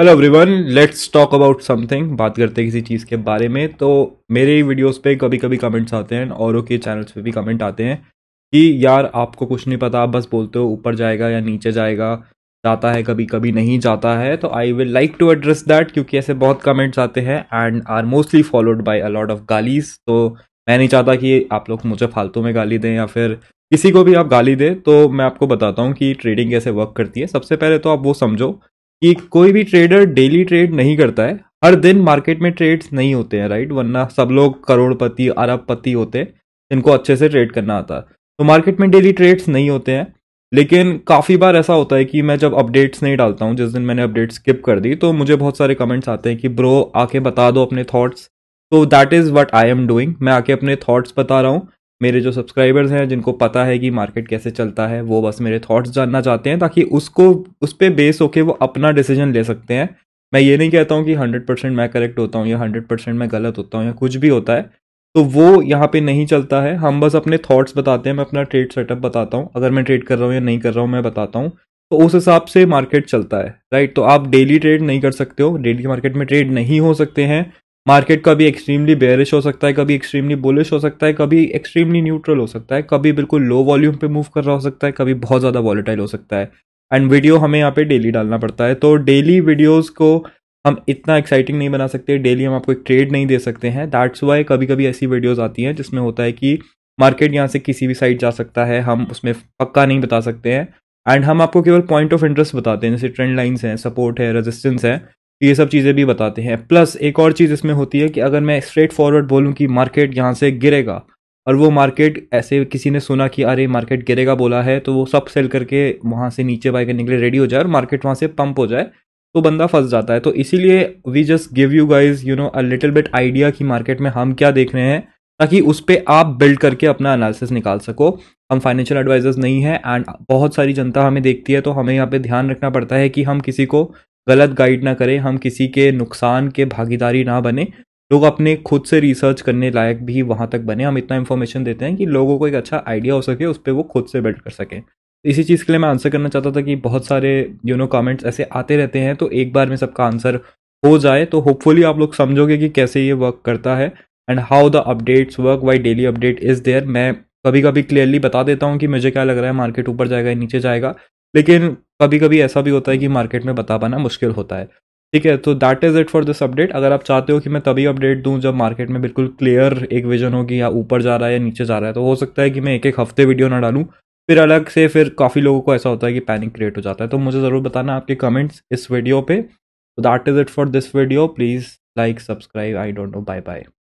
hello everyone let's talk about something बात करते हैं किसी चीज़ के बारे में तो मेरे वीडियोस पे कभी कभी कमेंट्स आते हैं औरों के चैनल्स पे भी कमेंट आते हैं कि यार आपको कुछ नहीं पता आप बस बोलते हो ऊपर जाएगा या नीचे जाएगा जाता है कभी कभी नहीं जाता है तो I will like to address that क्योंकि ऐसे बहुत कमेंट्स आते हैं and are mostly followed by a lot of गालीज तो मैं नहीं चाहता कि आप लोग मुझे फालतू में गाली दें या फिर किसी को भी आप गाली दें तो मैं आपको बताता हूँ कि ट्रेडिंग कैसे वर्क करती है सबसे पहले तो आप वो समझो कि कोई भी ट्रेडर डेली ट्रेड नहीं करता है हर दिन मार्केट में ट्रेड्स नहीं होते हैं राइट वरना सब लोग करोड़पति अरबपति होते हैं जिनको अच्छे से ट्रेड करना आता तो मार्केट में डेली ट्रेड्स नहीं होते हैं लेकिन काफ़ी बार ऐसा होता है कि मैं जब अपडेट्स नहीं डालता हूँ जिस दिन मैंने अपडेट स्किप कर दी तो मुझे बहुत सारे कमेंट्स आते हैं कि ब्रो आके बता दो अपने थॉट्स तो that is what I am doing मैं आके अपने थॉट्स बता रहा हूँ मेरे जो सब्सक्राइबर्स हैं जिनको पता है कि मार्केट कैसे चलता है वो बस मेरे थॉट्स जानना चाहते हैं ताकि उसको उस पर बेस होके वो अपना डिसीजन ले सकते हैं मैं ये नहीं कहता हूँ कि हंड्रेड परसेंट मैं करेक्ट होता हूँ या हंड्रेड परसेंट मैं गलत होता हूँ या कुछ भी होता है तो वो यहाँ पे नहीं चलता है हम बस अपने थॉट्स बताते हैं मैं अपना ट्रेड सेटअप बताता हूँ अगर मैं ट्रेड कर रहा हूँ या नहीं कर रहा हूँ मैं बताता हूँ तो उस हिसाब से मार्केट चलता है राइट तो आप डेली ट्रेड नहीं कर सकते हो डेली मार्केट में ट्रेड नहीं हो सकते हैं मार्केट कभी एक्सट्रीमली बेरिश हो सकता है कभी एक्सट्रीमली बुलिश हो सकता है कभी एक्सट्रीमली न्यूट्रल हो सकता है कभी बिल्कुल लो वॉल्यूम पे मूव कर रहा हो सकता है कभी बहुत ज़्यादा वॉलेटाइल हो सकता है एंड वीडियो हमें यहाँ पे डेली डालना पड़ता है तो डेली वीडियोज़ को हम इतना एक्साइटिंग नहीं बना सकते डेली हम आपको एक ट्रेड नहीं दे सकते हैं दैट्स वाई कभी कभी ऐसी वीडियोज़ आती हैं जिसमें होता है कि मार्केट यहाँ से किसी भी साइड जा सकता है हम उसमें पक्का नहीं बता सकते हैं एंड हम आपको केवल पॉइंट ऑफ इंटरेस्ट बताते हैं जैसे ट्रेंड लाइन्स हैं सपोर्ट है रेजिस्टेंस है ये सब चीज़ें भी बताते हैं प्लस एक और चीज़ इसमें होती है कि अगर मैं स्ट्रेट फॉरवर्ड बोलूँ कि मार्केट यहाँ से गिरेगा और वो मार्केट ऐसे किसी ने सुना कि अरे मार्केट गिरेगा बोला है तो वो सब सेल करके वहाँ से नीचे बाय करने के लिए रेडी हो जाए और मार्केट वहाँ से पंप हो जाए तो बंदा फंस जाता है तो इसीलिए we just give you guys you know a little bit idea कि मार्केट में हम क्या देख रहे हैं ताकि उस पर आप बिल्ड करके अपना एनालिसिस निकाल सको हम फाइनेंशियल एडवाइजर्स नहीं है एंड बहुत सारी जनता हमें देखती है तो हमें यहाँ पे ध्यान रखना पड़ता है कि हम किसी को गलत गाइड ना करें हम किसी के नुकसान के भागीदारी ना बने लोग अपने खुद से रिसर्च करने लायक भी वहाँ तक बने हम इतना इन्फॉर्मेशन देते हैं कि लोगों को एक अच्छा आइडिया हो सके उस पर वो खुद से बिल्ड कर सकें इसी चीज़ के लिए मैं आंसर करना चाहता था कि बहुत सारे यू नो कमेंट्स ऐसे आते रहते हैं तो एक बार में सबका आंसर हो जाए तो होपफुली आप लोग समझोगे कि कैसे ये वर्क करता है and how the updates work why daily update is there मैं कभी कभी क्लियरली बता देता हूँ कि मुझे क्या लग रहा है मार्केट ऊपर जाएगा नीचे जाएगा लेकिन कभी कभी ऐसा भी होता है कि मार्केट में बता पाना मुश्किल होता है ठीक है तो that is it for this update अगर आप चाहते हो कि मैं तभी अपडेट दूं जब मार्केट में बिल्कुल क्लियर एक विजन हो कि या ऊपर जा रहा है या नीचे जा रहा है तो हो सकता है कि मैं एक एक हफ्ते वीडियो ना डालूँ फिर अलग से फिर काफ़ी लोगों को ऐसा होता है कि पैनिक क्रिएट हो जाता है तो मुझे ज़रूर बताना आपके कमेंट्स इस वीडियो पे that is it for this video please like subscribe I don't know bye bye